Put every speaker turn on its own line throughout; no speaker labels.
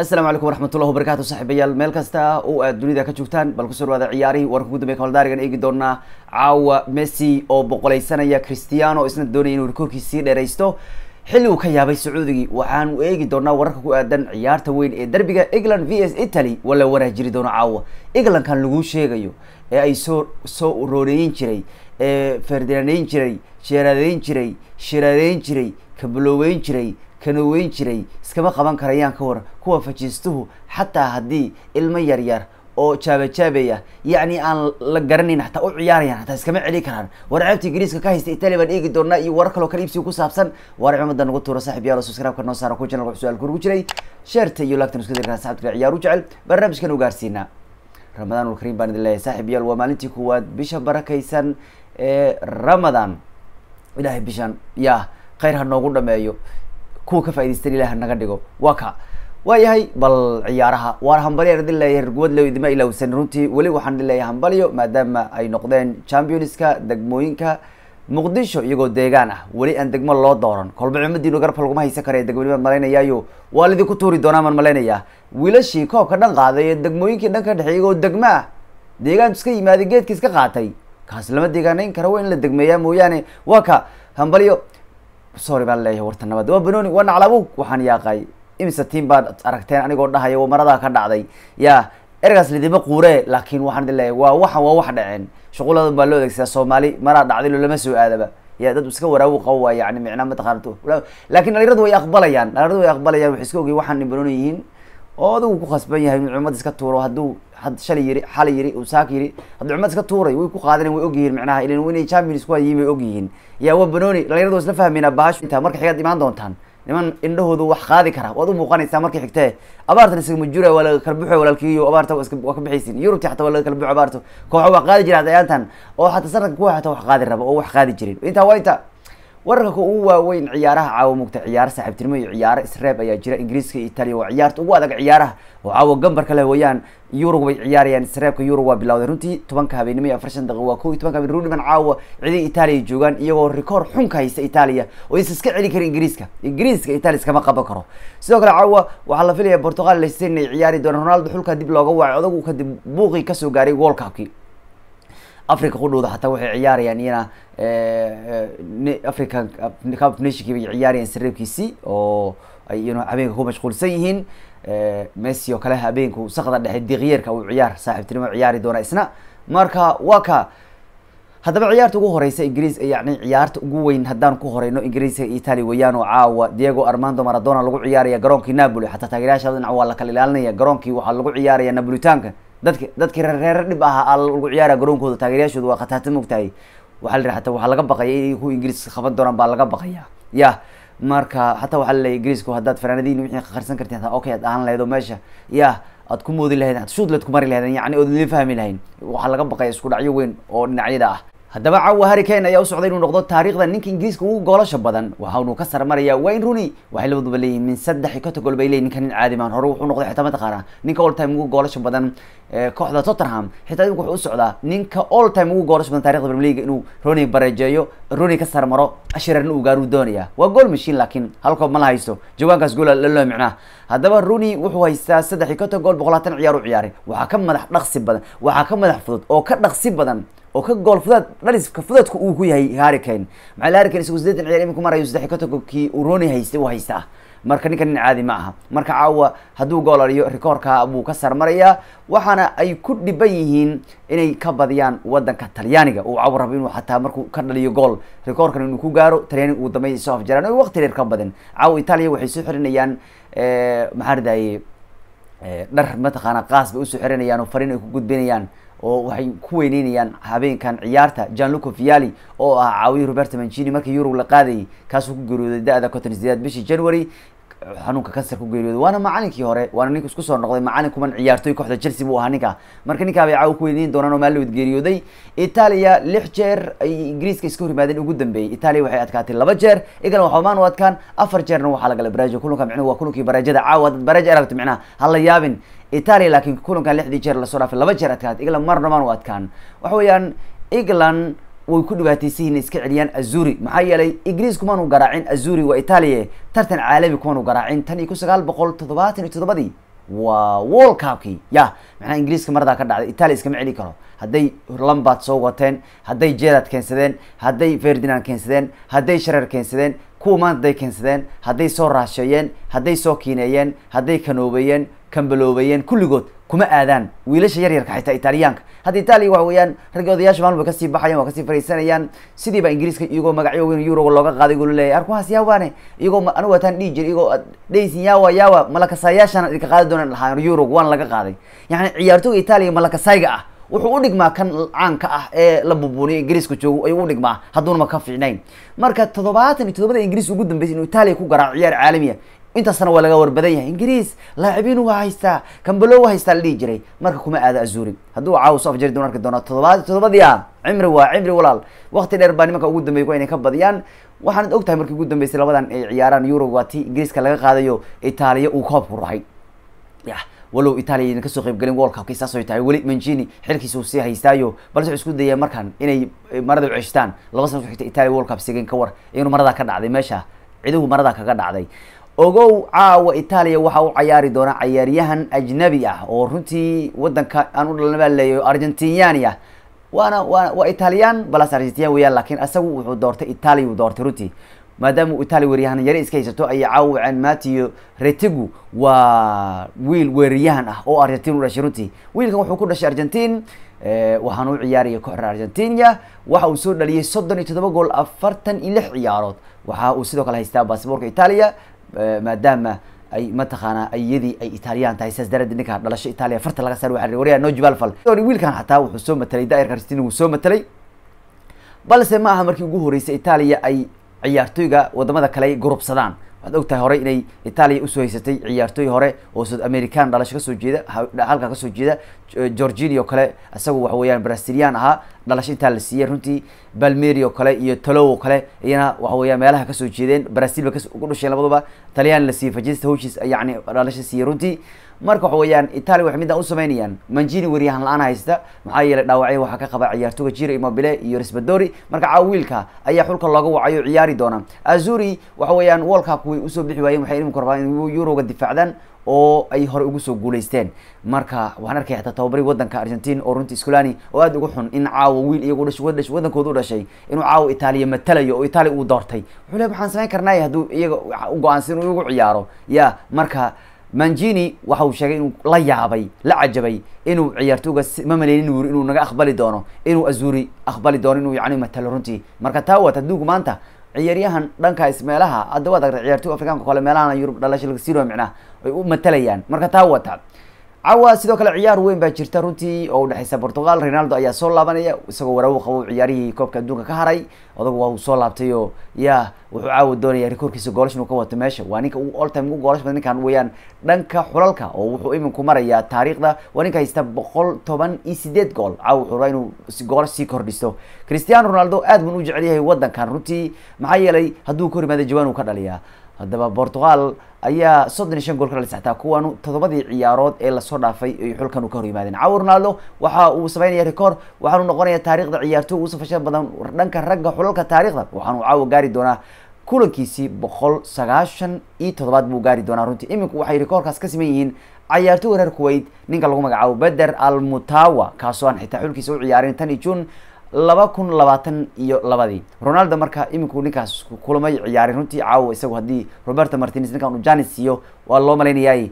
asalaamu calaykum waraxmatullah wabarakatu saaxiibayaal meel kasta oo aad dunida ka joogtaan bal kusoo dhawaada ciyaarihii warka ugu dambeya kaldaarigan eegi doonaa caawa messi oo boqolaysanaya cristiano isna doonaya inuu rikoorkiis sii dheeraysto xilli uu ka yaabay sacuudigii waxaanu eegi doonaa wararka ku aadan ciyaarta weyn ee derbiga england v s italy wala la jiri doono caawa englandkan lagu sheegayo ee ay soo soo rooneyn jiray ee ferdinaneyn jiray sheeraadeyn jiray sheeraadeyn jiray kabaloweyn jiray kana weyn jiray iskama qaban karayaan ka war kuwa fajiistuhu xataa haddii ilmo yaryar oo jaabajaabaya yacni aan la garanayn hataa u ciyaarayaan hataa iskama celin karaan war ceebta ingiriiska ka haysta italia baan eegi doonaa iyo warar kaloo kale iibsiga ku saabsan warar umada nagu tuura saaxib yaalo subscribe-ka noo saara ku channel su-aal kurugu jiray sheerta iyo laagtan isku dirkaan saxibka ciyaaru jecel barnaamijkan u gaarsiinaa ramadaan ulkariim baan idin leeyahay saaxib yaal waa maalintii kuwaad bisha barakaysan ee ramadaan ilaahay bishan yaa khayr ha noogu dhameeyo kuwa ka faaidaysten ilah naga dhigo waa ka waayahay bal ciyaaraha waar hambalya di leeyahay rgwad lo idima ilowsan runtii weli waxaan leeyahay hambalyo maadaama ay noqdeen championska degmooyinka muqdisho iyagoo deegaan ah weli aan degmo loo dooran kolba cimadiinu garabka laguma haysan karee degmonimaan malaynayaayo waa lidinku tuuri doonaa maan malaynayaa wiilashii koobka dhan qaaday ee degmooyinkii dhan ka dhexey iyagoo degma ah deegaanku iska yimaaday geedka iska qaatay kaas lama deegaanayn kara waa in la degmeeyaa mooyaane waa ka hambalyo sorry baan leeyahay warta nabaad waa banoni waa naclabuug waxaan yaaqay imise tim baad aragteen anigoo dhahaya waa maradaa ka dhacday yaa ergaas lidima quuree laakiin waxaan idin leeyahay waa waxan waa wax dhaceen shuquladan baa loo adeegsadaa soomaali maraa dhacday lo lama soo aadaba ya dad iska waraawu qabo waa yani micnaa mataqaanat laakiin dhalinyaradu way aqbalayaan dhalinyaradu way aqbalayaan waxay iska ogayen waxaan in banoni yihiin oo adigu ku khasban yahay inuu cumad iska tuuro hadduu had shalay yiri xalay yiri usaak yiri hadduu cumad iska tuuray way ku qaadeen way ogyihiin macnaha ilan inay champions ku hadyiin bay ogyihiin yaa waa banooni dhalinyarada isla fahmaynaa bahash intaa marka xigaad imaan doontaan niman indhahoodu wax qaadi kara waad u muuqanaysaa markii xigtee abaartan isagama jura waa laga kala buxo walaalkiiyo abaarta waa ka bixaysiin yurubti xataa waa laga kala buxo abaarta kooxo waa qaadi jira hadeyaantan oo xataa sanadka kuwa xataa wax qaadi raba oo wax qaadi jirin intaa waa inta wararka ugu waaweyn ciyaaraha caawa mugta ciyaaro saaxiibtinimo iyo ciyaaro isreeb ayaa jira ingiriiska iyo italiya waa ciyaarta ugu adag ciyaaraha oo caawa gambarka leh weeyaan yurub way ciyaarayaan isreebka yurug waa bilowday runtii tobanka habeenimo iyo afartan daqiiq waa kow iyo tobanka habeen rudhiman caawa cidii italiya joogaan iyagoo rikoor xun ka haysta italiya oo is iska celi kara ingiriiska ingiriiska italiya iskama qaban karo sidoo kale caawa waxaa la filayaa portugal leicester inay ciyaari doona ronaldo xulkaa dib looga waacay odagu kadib buuqii kasoo gaaray world cupkii africa qudhowda hataa waxay ciyaarayaan iyana african cup nationkiiba ay ciyaarayaan sareebkiisii oo ay habeenka ku mashquulsan yihiin messi oo kale habeenku sakda dhexe diiqyeerka uu ciyaar saaxiibtinimo ciyaari doonaa isna marka waa ka haddaba ciyaarta ugu horeysa ingiriis yani ciyaarta ugu weyn haddaan ku horeyno ingiriiska itali weeyaan oo caawa diego armando maradona lagu ciyaaraya garoonkii napoli xataa taageerayaasha dhinac waa la kala ilaalinaya garoonkii waxaa lagu ciyaaraya napolitanka dadki dadkii reereere dhib ahaa aa lagu ciyaara garoonkooda taageeryaashooda waa khataata mogtahay waxa la ata waxaa laga baqaya inay ku ingiriis qaban doonaan baa laga baqaya ya marka hataa waxaa laleeya ingiriisku haddaad fanaanadiin wixii qarsan kartiin hataa okay aad ahaan lahaydo meesha ya aad ku moodi lahayd hataa shuud ku mari lahayd yacni ood la fahmi lahayn waxaa laga baqaya isku dhacyo weyn oo dhinacyada ah haddaba caawa kane ayaa u socday inuu noqdo taariikhda ninka ingiriiska ugu goolasha badan waxa unuu ka sarmaraya wayne rooney waxay labaduba leeyihin min saddex cotogol bay leeyihin ninka nin caadi maan hore wuxuu noqday xitaa mataqaana ninka all time ugu goolasha badan eh, kooxda tottenham xitaa imika wuxuu u socdaa ninka all time ugu goolasha badan taarikhda premier inuu rooney bareejeeyo rooney ka sarmaro ashirarna uu gaaruu doonaya waa gool machine laakiin halkoob ma la haysto jawaankaas goola laloo micnaa haddaba rooney wuxuu haystaa saddex cotogol boqol laatan ciyaar u ciyaaray waxaa ka madax dhaqsi badan waxaa ka madax fudud oo ka dhaqsi badan oo ka gool fudaad dhaliska fudaadku uu ku yahay harricane maxaa harricane isagu sideetan ciyaar iminku marayo saddex katogo uu rooney haystay uu haystaa ah. marka ninka nin caadi ma aha marka caawa hadduu gool aliyo rikoorka buu ka sarmarayaa waxaana ay ku dhiban yihiin inay ka badiyaan wadanka talyaaniga uu caawa rabo inuu xataa markuu ka dhaliyo gool rikoorkan inuu ku gaaro talyaaniga uu dambeey soo afjaraan o waqti dheer ka badin caawa italiya waxay soo xirinayaan eh, maxaan ridaye eh, dhar mataqaana qaas bay usoo xirinayaan oo fariin ay ku gudbinayaan oo waxay ku weyneynayaan habeenkan ciyaarta janluco viali oo ah caawiye roberto mancini markii yurub la qaadayay kaasuu ku geeriyooday da-da konton i bishii january xanuunka kansar ku geeriyooday waana macalinkii hore waana ninka isku soo noqday macalin kuman ciyaartoy kooxda chelsea buu ahaa ninka marka ninkaa bay caawa ku weydiin doonaan oo maalowd geeriyooday itaaliya lix jeer ay ingiriiska iska horimaadeen ugu dambeeyey itaaliya waxay adkaatay laba jeer england wax omaan u adkaan afar jeerna waxaa lagalay baraajo kulanka micnuhu waa kulankii baraajada caawa haddaad baraaja aragto micnaha ha la yaabin itaaliya laakiin kulankan lixdii jeer lasoo dhaafay laba jeer adkaatay england marnamaan u adkaan waxa weeyaan england way ku dhibaataysan yihin iska celiyaan azuri maxaa yeelay ingiriis kumanu garaacin azuri waa itaaliya tartan caalami kumanu garaacin tan iyo kun sagaal boqol toddobaatan iyo toddobadii waa world cupkii ya macnaha ingiriiska maradaa ka dhacday italiya iskama celi karo hadday lombard soo wateen hadday jerad keensadeen hadday ferdinand keensadeen hadday sharer keensadeen kuwa maanta day keensadeen hadday soo raasheeyeen hadday soo kiineeyeen hadday kanoobeeyeen kambaloobeyeen kulligood kuma aadaan wiilasha yaryarka xitaa italiyaanka hadda italiya waxa weyaan raggi odayaasha maalin ba kasii baxayan waa kasii fariisanayaan sidii baa ingiriiska iyagoo magacyo weyn yuroga looga qaaday gula leeyahy arkuhaas yaawaane iyagoo anigu wataan dhihi jir iyagoo dhaysin yaawa yaawa malakasaayaashaan idinka qaadi doonaan lahaan yurog waan laga qaaday yacni ciyaartooga italiya malakasayga ah wuxuu u dhigmaa kan caanka ah ee la bubuuniyo ingiriiska joogo ayuu u dhigmaa hadduunama ka fiicnayn marka toddobaatan iyo toddobada ingiriis ugu dambeysay inuu itaaliya ku garaaco ciyaar caalamiya ah, intaasna waa laga warbadan yahay ingiriis laacibiin waa haystaa kambalo waa haystaa la dhihi jiray marka kuma aada azuuri hadduu caawuso afjeri doon arki doonaa todobaad todobadii ah, cimri waa cimri walaal waqti dheer baa nimanka ugu dambeeyay waa inay ka badiyaan waxaanad og tahay markii ugu dambeysay labadan ay ciyaaraan euro waa ti ingiriiska laga qaadayo itaaliya uu koobku rahay ya walow italiya kasoo qaybgelin world cupkii saasoo tahay weli mancini xilkiisa uu sii haystaayo balse wuxuu isku dayay markaan inay marada ceshtaan laba sana xigta italiya world cup sigeen ka war inuu maradaa ka dhacday meesha ciduhu marada kaga dhacday ogow caawa italiya waxa u cayaari doonaa cayaaryahan ajnabi ah oo runtii wadanka aan u dhalna baa leeyahy argentiniani ah. waana waa italiyaan balas argentinian weeyaan laakiin isagu wuxuu doortay italiya uu doortay runtii maadaama italiya weeryahan yari iska haysato ayay caawacan matio retigu waa wiil weeryahan ah oo argentin u dhashay runtii wiilkan wuxuu ku dhashay argentin eh, waxaan u ciyaaraya kooxda argentinia waxa uu soo dhaliyay soddon iyo toddoba gool afartan iyo lix ciyaarood waxa uu sidoo kale haystaa basaboorka italiya Eh, maadaama ay mataqaanaa iyadii ay itaaliyaan tahay saas daraadeed ninkaan dhalasho italiya farta laga saar waa waryaa no jibal fal wiilkan xataa wuxuu soo matelay daa'irka argentina wuu soo matelay balse ma aha markii ugu horreysay italiya ay ciyaartoyga wadamada kale gurubsadaan waxaad ogtahay horey inay italiya usoo haysatay ciyaartooy hore oo south american dhalasho kasoo jeeda halka kasoo jeeda georgini oo kale isagu waxa weeyaan brazilian ahaa dhalasho intaa la siiyey runtii balmeri oo kale iyo talow kale iyana waxa meelaha kasoo jeedeen brazil ba ku dhasheen labaduba taliyaan la siiyey fajista howshiis yani dhalasha siiyey runtii marka waxa weyaan italia waxay midaan u sameynayaan manjini weriyahan la-aan haysta maxaa yeelay dhaawacyo waxaa ka qaba ciyaartooga jiro imobile iyo resbadori marka caawiilka ayaa xulka looga wacayo ciyaari doona azuri waxa weeyaan walcup way usoo bixi waayeen waxay imika rabaan in yuroga difaacdaan oo ay hore ugu soo guuleysteen marka waxaan arkay xataa tababari wadanka argentine oo runtii skulani oo aad ugu xun in caawo wiil iyagu wadankooda u dhashay inuu caawo italiya matalayo oo itaaliya uu doortay wuxuu le waxaan samayn karnay hadduu iyaga go-aansan uu igu ciyaaro ya marka manjini waxa uu sheegay inuu la yaabay la cajabay inuu ciyaartooga ma maleynin wuri inuu naga aqbali doono inuu azuri aqbali doono inuu yani matalo runtii marka taawat wat maanta ciyaaryahan dhankaas meelaha adda waad argtay ciyaartoy afrikaanka kale meelahan yurub dhalasho laga siinoa micnaha ay u matalayaan marka taa wataa cawa sidoo kale ciyaar weyn baa jirta runtii oo udhexeysa portugal ronaldo ayaa soo laabanaya isagoo waraabu qabo ciyaarihii koobka adduunka ka haray adagu waa uu soo laabtayo ya wuxuu caawa doonaya rikoorkiisa goolash inuu ka wato meesha waa ninka ugu all ugu goolash badan ninkan weeyaan dhanka xulalka oo wuxuu iminku marayaa taariikhda waa ninka haysta boqol toban iyo sideed gool caawa wuxuu rabaa inuu goolash sii kordhisto cristiano ronaldo aad bun u jecel yahay waddankan runtii maxaa yeelay hadduu kor yimaada jawaan uu ka dhaliyaa haddaba portugal ayaa soddon iyo shan gool ka dhalisay xataa kuwanu toddobadii ciyaarood ee lasoo dhaafay ay xulkan u ka hor yimaadeen cawar ronaldo waxa uu sameynaya record waxaanu noqonaya taarikhda ciyaartooy ugu safasha badan dhanka ragga xulalka taariikhda waxaanu caawa gaari doonaa kulankiisii boqol sagaashan iyo toddobaad buu gaari doonaa runtii iminku waxay rekoorkaas ka siman yihiin cayaartooy reer kuwait ninka lagu magacaabo beder al mutawa kaasoo aan xitaa xulkiisa u ciyaarin tan iyo june laba kun labaatan iyo labadii ronaldo marka iminku ninkaas kulamay ciyaarin runtii caawa isagu haddii roberto martinez ninkaan u janis siiyo waa loo malaynayaay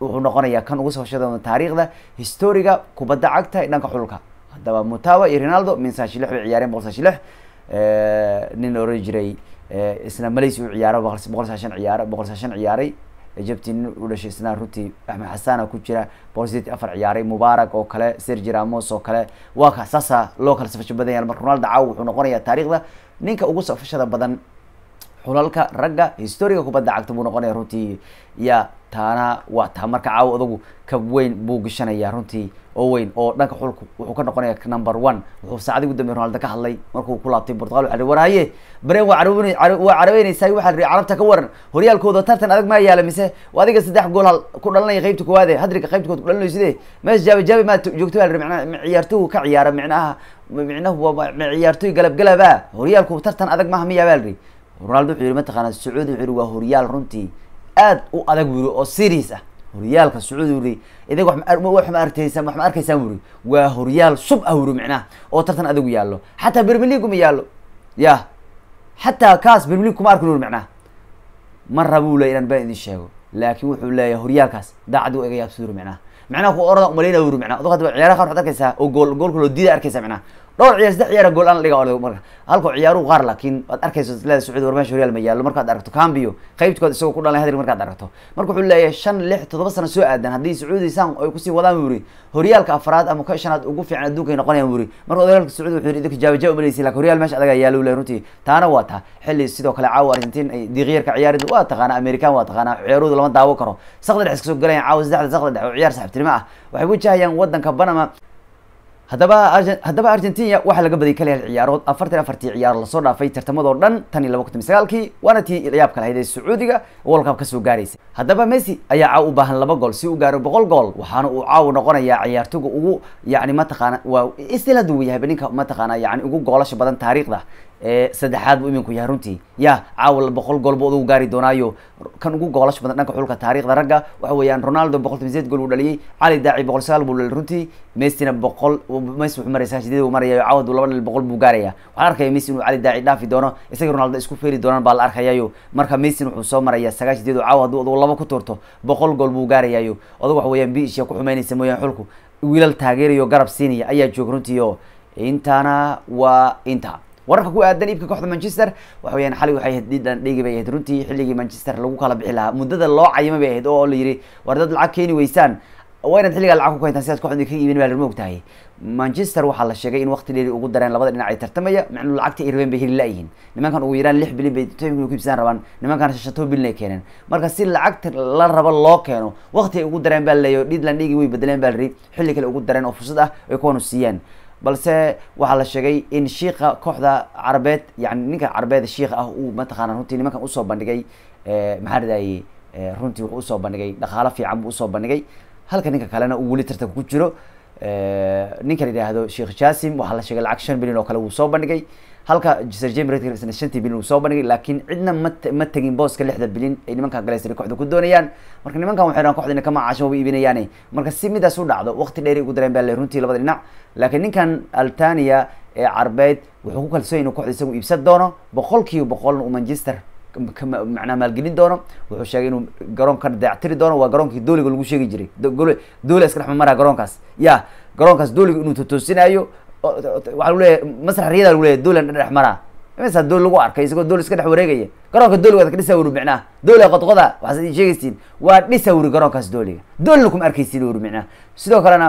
wuxuu noqonayaa kan ugu soo shada taariikhda historiga kubadda cagta ee dhanka xulka haddaba mutawa iyo ronaldo min saashi lix bay ciyaareen boqol saashi lix nin la oran jiray isna malaysia u ciyaaro boqol saashan ciyaaro boqol saashan ciyaaray ejabti nin u dhashay isnaa runtii axmed xasaana ku jira borsit afar ciyaaray mubaarak oo kale sergi ramos oo kale waa ka saasa loo kala safasho badan yahay marka ronaldo caaw wuxuu noqonayaa taariikhda ninka ugu safashada badan xulalka ragga historiga kubadda cagta buu noqonaya runtii yaa taana waa taa marka caawa adagu ka weyn buu gishanayaa runtii oo weyn oo dhanka xulku wuxuu ka noqonaya number one wuxuu saacadii ugu dambeya ronaldo ka hadlay markuu ku laabtay portugal waa warhaye baren waa waa carabeynaysaa waxaa la carabta ka waran horyaalkooda tartan adag maa yaala mise adiga saddex gool hal ku dhalanaya qaybta koowaade hadrika qaybta ku dhalanay side meesha jaabajaabe maa joogto baa la ciyaartuhu ka ciyaara micnaha micnahu waa ciyaartoy galabgalaba horyaalku tartan adag maaha miyaa baa la ri ronaldo wuxuu yidhi mataqaana sacuudi wuxuu yidhi waa horyaal runtii aad u adag buri oo serious ah horyaalka sacuudi wuri idag wax ma arkaysaan wax ma arkaysaan wuri waa horyaal sub ah wuri micnaha oo tartan adigu yaallo xataa premier league yaallo ya xataa kaas premier kuma arkin wuri micnaha ma u le inaan baan idin sheego laakiin wuxuu leeyahay horyaalkaas daacad iga yaabsa wuri micnaha macnaha ku oradan umalaynaya wuri micnaha adug hadaba ciyaaraha qaar waxaad arkaysaa oo gool goolka loo diida arkaysaa micnaha dhowr ciyaar saddex ciyaara gool aan dhiga oo marka halkuu ciyaaruhu qaar laakiin waad arkayso leeda sacuudi warmaasha real ma yaallo markaad aragto cambio qaybtkood isagoo ku dhalay hadrig markaad aragto marka wuxuu leeyahay shan lix toddoba sano soo aadan haddii sacuudi san ay kusii wadaan wuri horyaalka afraad ama ka shanaad ugu fiican adduunkay noqonayaan wuri marka horyaalka sacuudi wuxuu idinka jaabaja umalaysi lakin horyaal meesha adaga yaalo le runtii taana waa taa xilli sidoo kale caawa argentiin ay diiqiyarka ciyaaridu waa taqaanaa american waa taqaanaa ciyaaroodu lama daawo karo sakda dhex iska soo caawa saddexda sakda dhex oo ciyaar saxibtinimo ah waxay wajahayaan wadanka banama haddaba haddaba argentina waxaa laga baday kaliya hal ciyaarood afartan afartii ciyaaro lasoo dhaafay tartamadoo dhan tan iyo laba kun sagaalkii waana tii ciyaabka lahayd ee sacuudiga world kasoo gaaraysay haddaba messi ayaa caaw u baahan laba gool si uu gaaro boqol gool waxaana uu caaw noqonayaa ciyaartoga ugu yani mataqaana waa istil hadduu yahayba ninka mataqaana yani ugu goolasha badan taariikhda saddexaad buu iminku yahay runtii ya caawala boqol goolba ugu gaari doonaayo kan ugu goolash badan dhanka xulka taarikhda ragga waxa weeyaan ronaldo boqol toban sideed gool uu dhaliyey cali daaci boqol sagaal buu dhaliy runtii mesina boqol messi wuxuu maraya sagaal sideed uu maraya cawad laba dhal boqol buu gaaraya waxaan arkaya messi inuu cali daaci dhaafi doono isaga ronaldo isku feeri doonaan baa la arkayayo marka messin wuxuu soo maraya sagaal sideed oo cawad aduu laba ku tuurto boqol gool buu gaarayayo adugu waxa weeyaan biisha ku xumeynaysa mooyaan xulku wiilal taageerayo garab siinaya ayaa jooga runtiio intaana waa inta wararka ku aadan iibka kooxda manchester waxa weyaan xali waxay ahayd dhiidhan dhigi bay ahayd runtii xilligii manchester lagu kala bixi lahaa muddada loo cayima bay ahayd oo la yidhi war dad lacag keeni weysaan waa inaad xilligaa lacag ku kayntaan sidaas kooxda ka iibin baa la moogtahay manchester waxaa la sheegay in waqti dheeri ugu dareen labada dhinac ay tartamaya macnuu lacagta ay rabeen bay heli laayihiin nimankan ugu yaraan lix bilyan bay toinku kibsaan rabaan nimankan shashato bilyan ay keeneen marka si lacagta la rabo loo keeno waqti ay ugu dareen baa la leeyahy dhidland way bedeleen baa la xilli kale ugu dareen oo fursad ah ay kuwanu siiyaan balse waxaa la sheegay in shiika kooxda carabeed yani ninka carabeed shiika ah uu mataqaana runtii nimankan usoo bandhigay eh, maxaa ridaye eh, runtii wuxuu usoo bandhigay dhaqaalo fiican buu usoo bandhigay halka ninka kalena uu weli tartanka ku jiro eh, ninka la yidhaahdo sheikh jasim waxaa la sheegay lacag shan bilyan oo kale wuu soo bandhigay halka isna shantii bilyan uu soo bandhigay laakiin cidna mama tegin booska lixda bilyan ay nimankan galeystari koxda ku doonayaan marka nimankan waxay dhahan koxda kama caasho waba iibinayaane marka si midaas u dhacdo waqti dheeray ugu dareen baa le runtii labada dhinac laakiin ninkan altania ee carbeed wuxuu ku kalsoon inuu koxda isagu iibsan doono boqol boqolna uu manchester manaa maalgelin doono wuxuu sheegay inuu garoonka dayactiri doono waa garoonkii dooliga lagu sheegi jiray doole iska dhex garoonkaas ya garoonkaas dooliga inuu totoosinaayo waaa lagu leeyahay masrax riyada lagu leeyahy doolan dhex maraa imasa dool lagu arkay isagoo dool iska dhex wareegaya garoonka dooliga ka dhisa wuri micnaha dooliga qodqoda waxaas idin sheegaysiin waa dhisa wuri garoonkaas dooliga doolna kuma arkaysid wuri micnaha sidoo kalena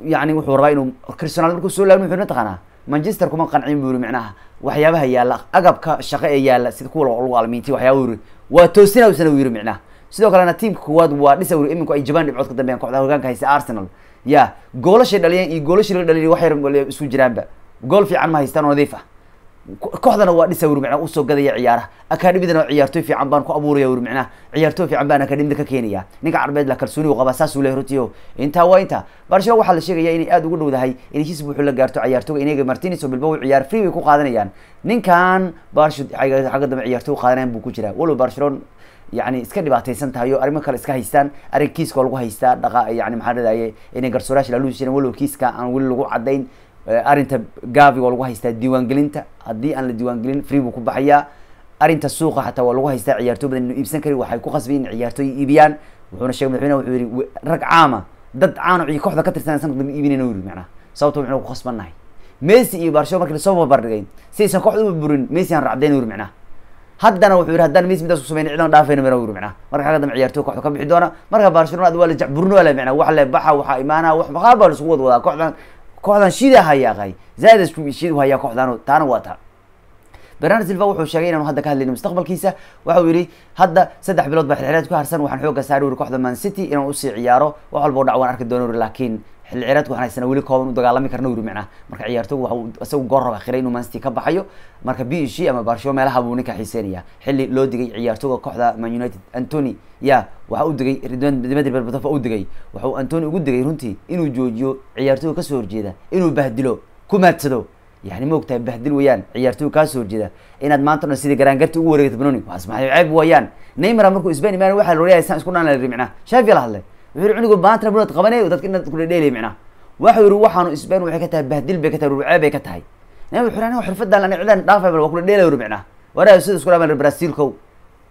yani wuxuu rabaa inuu cristianal markuu soo laabin wuxuu mataqaanaa manchester kuma qancin bu yiri micnaha waxyaabaha yaalla agabka shaqa ee yaalla sida kuwa lagu almiintiy waxyaaba yiri waa toosina usana yiri micnaha sidoo kalena tiamka kuwaad waa dhisa wuri iminku ay jabaan dhibcood ka dambeeyaan kooxda hogaanka haysa arsenal ya goolashay dhaliyeen iyo goolashii la dhaliya waxay isku jiraanba gool fiican ma haystaan oo nadiif ah kooxdana waa dhisa wurmicna usoo gadaya ciyaaraha akaadhimidan ciyaartoy fiican baan ku abuuraya wurmicnaha ciyaartoy fiican baan akaadhimida ka keenaya ninka carbeed la kalsooni u qabaa saasuu leeyahy runtiio intaa waa intaa barcelona waxaa la sheegaya inay aada ugu dhowdahay in heshiis buuxu la gaarto ciyaartooga inaga martinez oo bilbao ciyaar free way ku qaadanayaan ninkan barsho xagga dambe ciyaartooy qaadanayaan buu ku jiraa walow barcelona yani iska dhibaataysan tahay oo arrimo kale iska haystaan arrin kiiska oo lagu haystaa dhaqa yani maxaa dhadaye inay garsoorayaasha laluhi jireen walow kiiska aan weli lagu caddayn arrinta gavi oo lagu haystaa diiwaangelinta haddii aan la diiwaangelin free buu ku baxayaa arrinta suuqa xataa waa lagu haystaa ciyaartoy badan inu iibsan karin waxay ku qasbayin in ciyaartooy iibiyaan wuxuuna sheegay madaxweyne wuxuu yihi rag caama dad caana kooxda ka tirsan sanadkan iibinayna yiri macnaha sababta wuxuuna ku khasban messi iyo barshoo markii lasoo barbardhigay sidaysan kooxda u burin messi aan raacdeen yiri macnaha haddana wuxuu yidhi haddaan mis midaas kusameyn cidaan dhaafayna mina yiri micnaha marka xagga dambe ciyaartoy kooxda ka bixi doona marka barcelona ad waa la jacburno ale micnaa wax le baxa waxaa imaanaa wax maqaa baa laisugu wad kooxdan kooxdan shidaa hayaaqay zaada shid u hayaa kooxdan taana waa taa bernard silva wuxuu sheegay inaanu hadda ka hadlayno mustaqbalkiisa waxa waxau yihi hadda saddex bilood baa xirxireed ku harsan waxaan xooga saari uri kooxda man city inaan usii ciyaaro wax walba o dhac arki doono uri laakiin xilli ciyaareedku waxaan haysana weli kooban u dagaalami karna wuri micnaa marka ciyaartooygu waxuu isagu goor raba khiray inuu mansti ka baxayo marka b c ama barsho meelaha buu ninka xiiseenaya xilli loo digay ciyaartooga kooxda man united antony ya waxa u digay dimitri berbatov u digay wuxuu antony ugu digay runtii inuu joojiyo ciyaartooyga kasoo horjeeda inuu bahdilo ku maadsado yani ma ogtahay bahdil weyaan ciyaartooyga kaasoo horjeeda inaad maanta dhan sidii garaangarti ugu wareegta banoni waa ceeb wayaan neymara markuu sbain imaan waxa la san isku dhanla micnaa shafiya la hadlay wuxu cunugu baantra buad qabaney dadka inaad kudhedheelay micnaa waxau yihi waxaanu isbayn waxay ka tahay bahdil bay ka tahay rurceeb bay ka tahay nin wuxu aniga xirfadan ani cidaan dhaafay bal waa kudhedheelay uri micnaa waraa sida isku dhaabeen brasilkow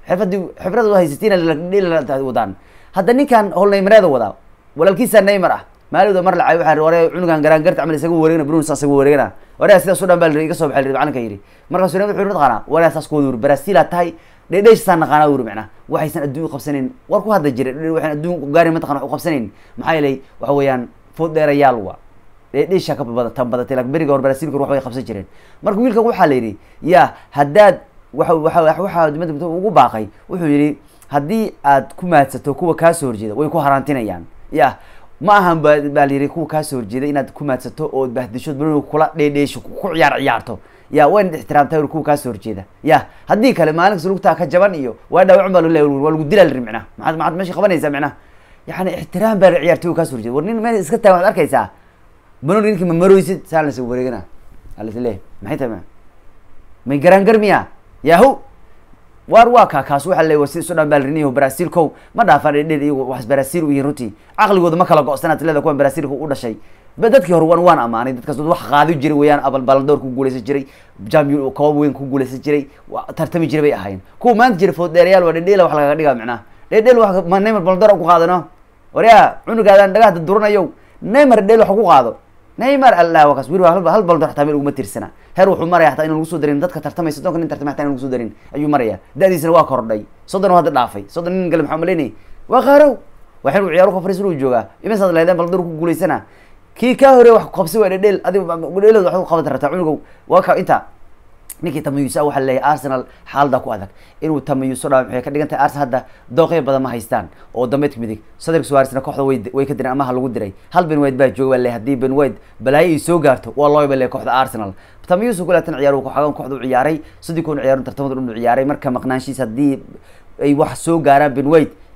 xirfadii xirfadda haysatiin ladhedheeli wadaan hadda ninkan neymareeda wadaa walaalkiisa neymar ah maalida mar lacay waa cunugan garaangarta camal isaga wareegna brunsa isaga wareegna waraga sidaaso dhan baa la iga soo baxay la macalinka yidhi markaas wuxuu yidhi naqaana waraga saas kuwada wuri baraasiilaa tahay dhedheeshsaa naqaana wuri macnaa waxaysan adduun qabsanayn war ku hadda jira waxaan adduun gaarin mataqana wax u qabsanayn maxaa yeelay waxa weeyaan food dheerayaal waa dhedheesha ka badatan badatay laakiin beriga hore wax way qabsan jireen marka wiilkan waxaa la yidhi yaa haddaad waxa waxaa ugu baaqay wuxuu yidhi haddii aad ku maadsato kuwa kaasoo horjeeda way ku haraantinayaan yaa ma ahan baa layidhi kuwa kaasoo horjeeda inaad ku maadsato ood bahdishood bal kula dheedheesho ku ciyaar ciyaarto ya wayn ixtiraamtaa ur kuwa kaasoo horjeeda ya haddii kale maalinkas lugtaa ka jaban iyo waa dhawacun baa lo le waa lagu dilaa liri micnaha maaad maaad meesha qabanaysaa micnaha yani ixtiraam baa ciyaartay u kaasoo horjeeda war nin meel iska taag waxad arkaysaa banoon ninkii ma maroysid saa wareegana alsle maxay tahay may garaan garmiya yahu waar waa kaakaas waa le si isu dhan baalriniho ko ma dhaafaan dhir iyagu wax brazil uyihin runtii caqligooda ma kala go'sanaad tilada kuwan brazilka u dhashay dadkii hore waan waan amaanay dadkaas wax qaadi jiray weeyaan abalbalandoor ku guulaysan jiray jamil koobab weyn ku guulaysan jiray tartami jiray bay ahaayeen kuwa maanta jira fooddeerayaal waa dhedheela wax lagaga dhigaa micnaha dhedheel wa ma neymar balandoor ku qaadano waryaa cunugaadaan dhagahda duranayo neymar dheel wax ku qaado neymar allah kas weli hal baldor ataa meel uguma tirsanaa heer wuxuu maraya hataa inaan lagu soo darin dadka tartamaya soddonka nin tartamay hataa inan lagu darin ayuu maraya da waa kordhay soddon hadda dhaafay soddon nin gale maxaa malaynayay waa kaarow waa xil ciyaaro ka fariisan uu joogaa iminsaad lahaydeen baldor ku guulaysana kii kaa hore wax qabsay waa dhedheel adigu dhedheelad wax ku qaban rabtaa cunugow waa ka intaa ninkii tamayusa waa leeyahy arsenal xaalada ku adag inuu tamayuso dha waay ka dhigan tahay arsenal hadda dooqey badan ma haystaan oo dambeedka midig cedric suarisna kooxda way ka direen amaha lagu diray hal ben wide baa jooga baa le hadii ben wide balaayo ay soo gaarto waa looba le kooxda arsenal tamayusu kulaatan ciyaar kooxagan kooxda u ciyaaray sidii kun tartamadu tartamada u ciyaaray marka maqnaanshiis hadii ay wax soo gaaraan ben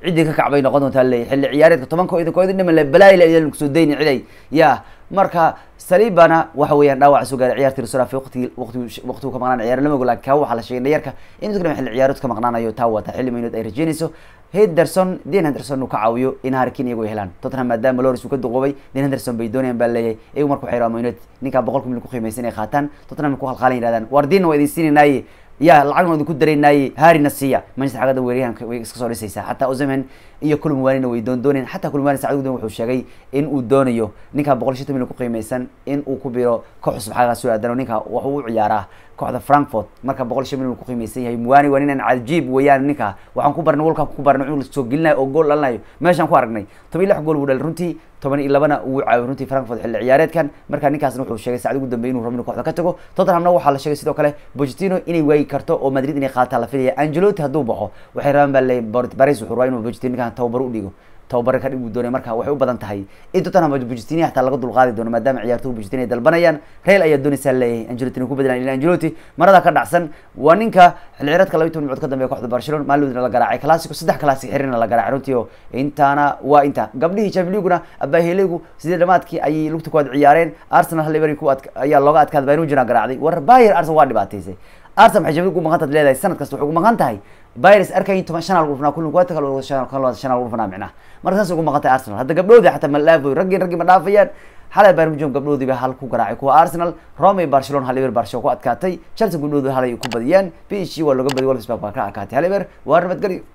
ciddii ka kacbay noqon doontaa ley xilli ciyaareedka tobanka idinko idin dhiman le balaayi la idin kusoo dayni cilay ya marka saliibana waxa weeyaan dhaawaca soo gaaray ciyaartii rusulafi waqtigii waqti waqtigu ka maqnaan ciyaar lama ogolaan kaa waxaa la sheegay dhayarka in iska dhiman xilli ciyaareedku ka maqnaanayo taa wata xilli maynood ay rajeynayso henderson dean henderson uu ka caawiyo in harkin iyagu ay helaan tottenham maadaama loris uu ka duqoobay dean henderson bay doonayaan baa leeyahay iyagu marka waxay rabaan maynood ninkaa boqol kun milyan ku qiimaysan inay qaataan tottenham ku halqaalan yidhahdaan waar diinna waa idin siinaynaaye ya lacagnoodi ku daraynaayey harina siya manchester xagada weeryahanka way iska soo dhisaysaa xataa ozeman iyo kulmawaanina way doondoonen xataa kulmawani sacad gudon wuxuu sheegay in uu doonayo ninkaa boqol iyo shantan million kuqiimeysan in uu ku biro koox cusub xagaa soo aadan ninka wax u ciyaaraa kooxda frankfort marka boqol iyo shan million kuqiimeysan yahay muwani waa ninaan cajiib weeyaan ninka waxaan ku barnay walkaa ku barnay inuu soo gelinayo oo gool dhalinayo meeshaan ku aragnay toban iyo lix gool buu dhalay runtii toban iyo labana wuu caawin runtii frankfort xilli ciyaareedkan marka ninkaasna wuxuu sheegay saacad ugu dambeeyay inuu rabo inuu kooxda ka tago tottenhamna waxaa la sheegay sidoo kale pochettino inay waayi karto oo madrid inay qaataa la filaya angelotti hadduu baxo waxay rabaan baa leeyahay paris wuxuu rabaa inuu pochettino markaan tababar u dhigo tababare ka dhig buu doonay marka waxay u badan tahay in Tottenham Pochettino hataa laga dulqaadi doono maadaama ciyaartoy Pochettino ay dalbanayaan reel ayaa doonaysa leeyahay Ancelotti ku bedelaan ilaa Ancelotti marada ka dhacsan waa ninka xilciyaaradka 12 micod ka dambeeya kooxda Barcelona maalintii la garaacay classico saddex Clasico xirina la garaacay runtii intaana waa inta gabdhihii Champions League-na abaaheelaygu sidii dhamaadkii ay lugta ku ciyaareen Arsenal Liverpool ayaa looga adkaad Bayern jiraan garaacday war bayer Arsenal waa dhibaataysay artam xajabid ugu maqantaad leedahay sanad kasta waxay ugu maqan tahay virus arkayn toban shan algu dhufnaa kullu kuwata kalo shan algu dhufnaa micnaha marka saas ugu maqantay arsenal hadda gabdhoodii xataa ma laafoy raggii raggii ma dhaafayaan xalay barmijom gabdhoodii baa hal ku garaacay kuwa arsenal rome iyo barcelona hal iber barcelona ku adkaatay chelsea gabdhoodii hal ay ku badiyaan p h g waa looga badiyay wolfsburg baa ka adkaatay hal iber waa nabadgelyo